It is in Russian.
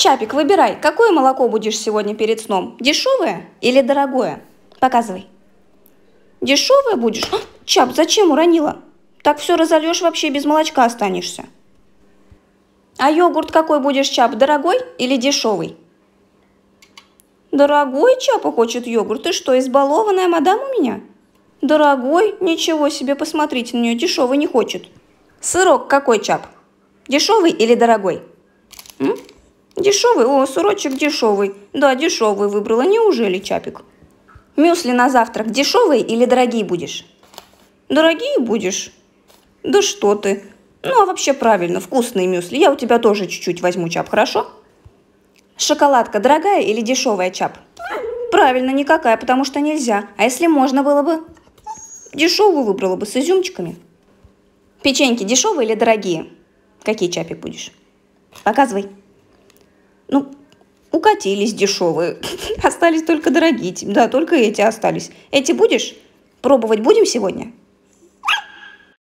Чапик, выбирай, какое молоко будешь сегодня перед сном? Дешевое или дорогое? Показывай. Дешевое будешь? А, Чап, зачем уронила? Так все разольешь вообще без молочка останешься. А йогурт какой будешь, Чап, дорогой или дешевый? Дорогой Чапа хочет йогурт. Ты что, избалованная мадам у меня? Дорогой? Ничего себе, посмотрите на нее, дешевый не хочет. Сырок какой, Чап? Дешевый или дорогой? М? Дешевый? О, сурочек дешевый. Да, дешевый выбрала. Неужели, Чапик? Мюсли на завтрак дешевые или дорогие будешь? Дорогие будешь? Да что ты. Ну, а вообще правильно, вкусные мюсли. Я у тебя тоже чуть-чуть возьму, Чап, хорошо? Шоколадка дорогая или дешевая, Чап? Правильно, никакая, потому что нельзя. А если можно было бы? Дешевую выбрала бы с изюмчиками. Печеньки дешевые или дорогие? Какие чапик будешь? Показывай. Ну, укатились дешевые. Остались только дорогие. Да, только эти остались. Эти будешь? Пробовать будем сегодня?